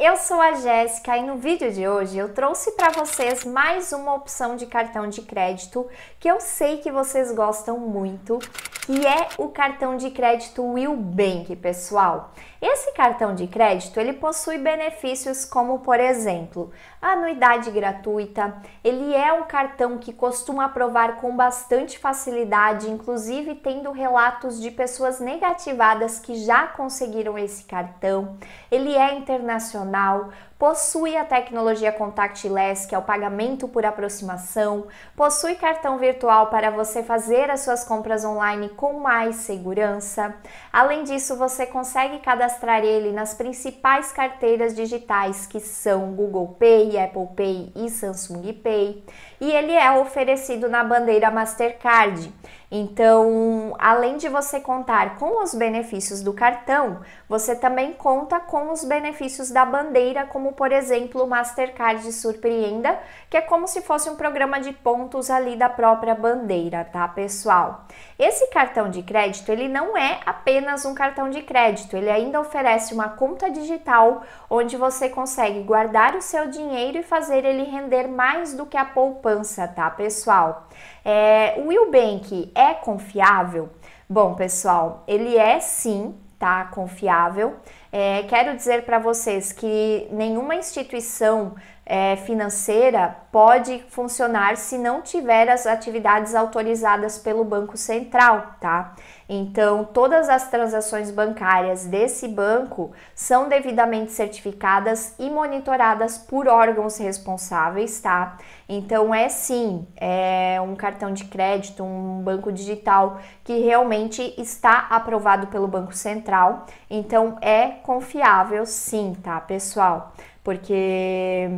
Eu sou a Jéssica e no vídeo de hoje eu trouxe para vocês mais uma opção de cartão de crédito que eu sei que vocês gostam muito, que é o cartão de crédito Will Bank, pessoal. Esse cartão de crédito, ele possui benefícios como, por exemplo, anuidade gratuita, ele é um cartão que costuma aprovar com bastante facilidade, inclusive tendo relatos de pessoas negativadas que já conseguiram esse cartão. Ele é internacional now possui a tecnologia contactless, que é o pagamento por aproximação, possui cartão virtual para você fazer as suas compras online com mais segurança. Além disso, você consegue cadastrar ele nas principais carteiras digitais que são Google Pay, Apple Pay e Samsung Pay, e ele é oferecido na bandeira Mastercard. Então, além de você contar com os benefícios do cartão, você também conta com os benefícios da bandeira como como por exemplo o Mastercard Surpreenda, que é como se fosse um programa de pontos ali da própria bandeira, tá, pessoal? Esse cartão de crédito, ele não é apenas um cartão de crédito, ele ainda oferece uma conta digital onde você consegue guardar o seu dinheiro e fazer ele render mais do que a poupança, tá, pessoal? É, o Willbank é confiável? Bom, pessoal, ele é sim tá? Confiável. É, quero dizer para vocês que nenhuma instituição é, financeira pode funcionar se não tiver as atividades autorizadas pelo Banco Central, tá? Então, todas as transações bancárias desse banco são devidamente certificadas e monitoradas por órgãos responsáveis, tá? Então, é sim é um cartão de crédito, um banco digital que realmente está aprovado pelo Banco Central. Então, é confiável, sim, tá, pessoal? Porque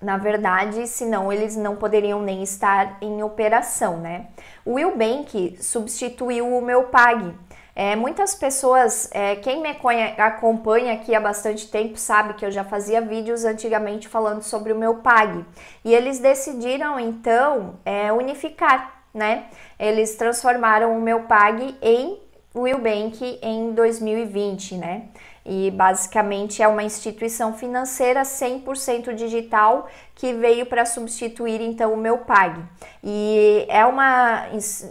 na verdade, senão eles não poderiam nem estar em operação, né? O Willbank substituiu o meu Pag. É, muitas pessoas, é, quem me acompanha aqui há bastante tempo sabe que eu já fazia vídeos antigamente falando sobre o meu Pag. E eles decidiram então é, unificar, né? Eles transformaram o meu Pag em Willbank em 2020, né? e basicamente é uma instituição financeira 100% digital que veio para substituir então o meu Pag. E é uma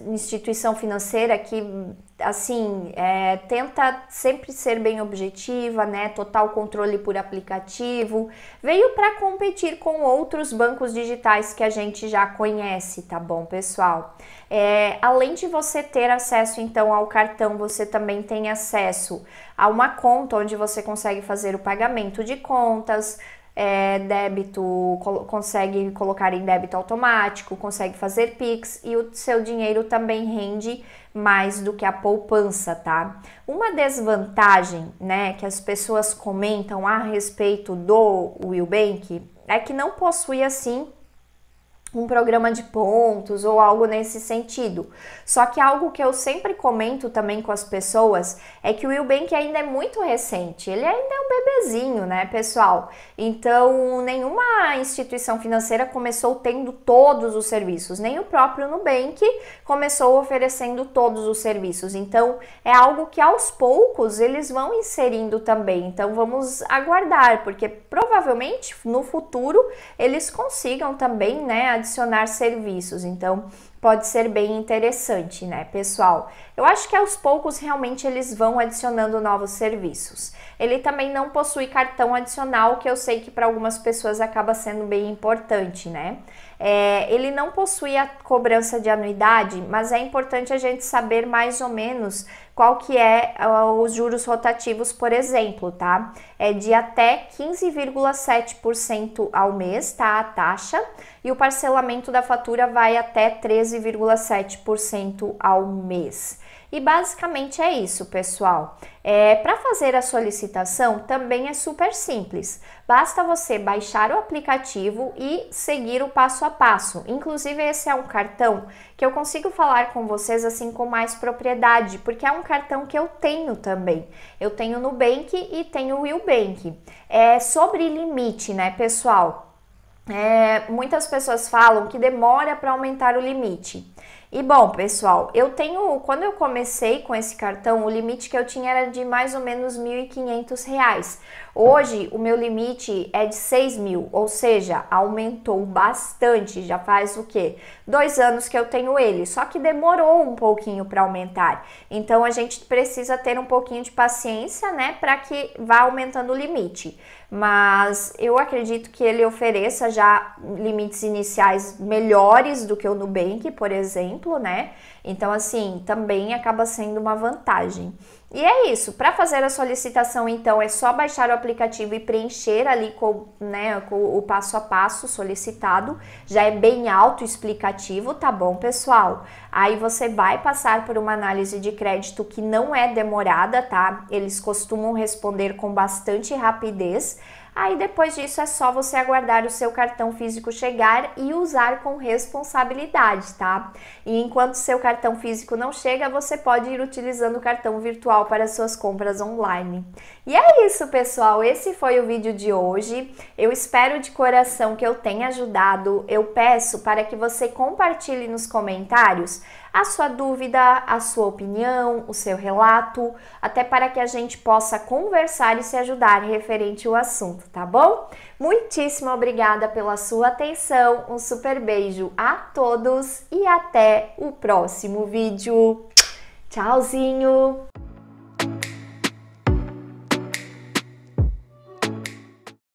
instituição financeira que assim, é, tenta sempre ser bem objetiva, né? Total controle por aplicativo. Veio para competir com outros bancos digitais que a gente já conhece, tá bom, pessoal? É, além de você ter acesso então ao cartão, você também tem acesso a uma conta onde você consegue fazer o pagamento de contas, é, débito, col consegue colocar em débito automático, consegue fazer Pix e o seu dinheiro também rende mais do que a poupança, tá? Uma desvantagem, né, que as pessoas comentam a respeito do Willbank é que não possui assim um programa de pontos ou algo nesse sentido. Só que algo que eu sempre comento também com as pessoas é que o Willbank ainda é muito recente, ele ainda é um bebezinho, né, pessoal? Então, nenhuma instituição financeira começou tendo todos os serviços, nem o próprio Nubank começou oferecendo todos os serviços. Então, é algo que aos poucos eles vão inserindo também. Então, vamos aguardar, porque provavelmente no futuro eles consigam também, né, adicionar serviços. Então, pode ser bem interessante, né, pessoal? Eu acho que aos poucos realmente eles vão adicionando novos serviços. Ele também não possui cartão adicional, que eu sei que para algumas pessoas acaba sendo bem importante, né? É, ele não possui a cobrança de anuidade, mas é importante a gente saber mais ou menos qual que é ah, os juros rotativos, por exemplo, tá? É de até 15,7% ao mês, tá? A taxa e o parcelamento da fatura vai até 13 13,7% ao mês. E basicamente é isso, pessoal. É, Para fazer a solicitação também é super simples. Basta você baixar o aplicativo e seguir o passo a passo. Inclusive, esse é um cartão que eu consigo falar com vocês assim com mais propriedade, porque é um cartão que eu tenho também. Eu tenho Nubank e tenho Willbank. É sobre limite, né, pessoal? é, muitas pessoas falam que demora para aumentar o limite. E bom, pessoal, eu tenho, quando eu comecei com esse cartão, o limite que eu tinha era de mais ou menos R$ 1.500. Hoje o meu limite é de 6 mil, ou seja, aumentou bastante. Já faz o quê? Dois anos que eu tenho ele, só que demorou um pouquinho para aumentar. Então a gente precisa ter um pouquinho de paciência, né, para que vá aumentando o limite. Mas eu acredito que ele ofereça já limites iniciais melhores do que o Nubank, por exemplo exemplo, né? Então, assim, também acaba sendo uma vantagem. E é isso. Para fazer a solicitação, então, é só baixar o aplicativo e preencher ali com, né, com o passo a passo solicitado. Já é bem autoexplicativo, tá bom, pessoal? Aí você vai passar por uma análise de crédito que não é demorada, tá? Eles costumam responder com bastante rapidez. Aí depois disso é só você aguardar o seu cartão físico chegar e usar com responsabilidade, tá? E enquanto seu cartão físico não chega, você pode ir utilizando o cartão virtual para suas compras online. E é isso, pessoal. Esse foi o vídeo de hoje. Eu espero de coração que eu tenha ajudado. Eu peço para que você compartilhe nos comentários a sua dúvida, a sua opinião, o seu relato, até para que a gente possa conversar e se ajudar referente ao assunto, tá bom? Muitíssimo obrigada pela sua atenção, um super beijo a todos e até o próximo vídeo. Tchauzinho!